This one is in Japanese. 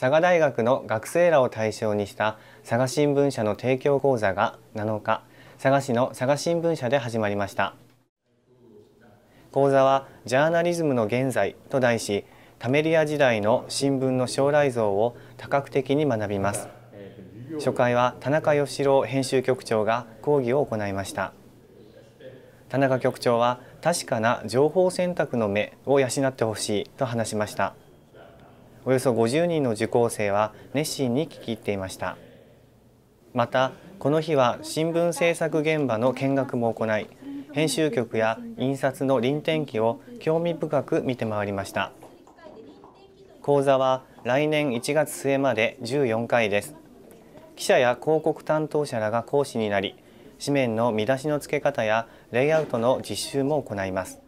佐賀大学の学生らを対象にした佐賀新聞社の提供講座が7日佐賀市の佐賀新聞社で始まりました講座は「ジャーナリズムの現在」と題しタメリア時代の新聞の将来像を多角的に学びます初回は田中義郎編集局長が講義を行いました田中局長は確かな情報選択の目を養ってほしいと話しましたおよそ50人の受講生は熱心に聞き入っていましたまたこの日は新聞制作現場の見学も行い編集局や印刷の臨転機を興味深く見て回りました講座は来年1月末まで14回です記者や広告担当者らが講師になり紙面の見出しの付け方やレイアウトの実習も行います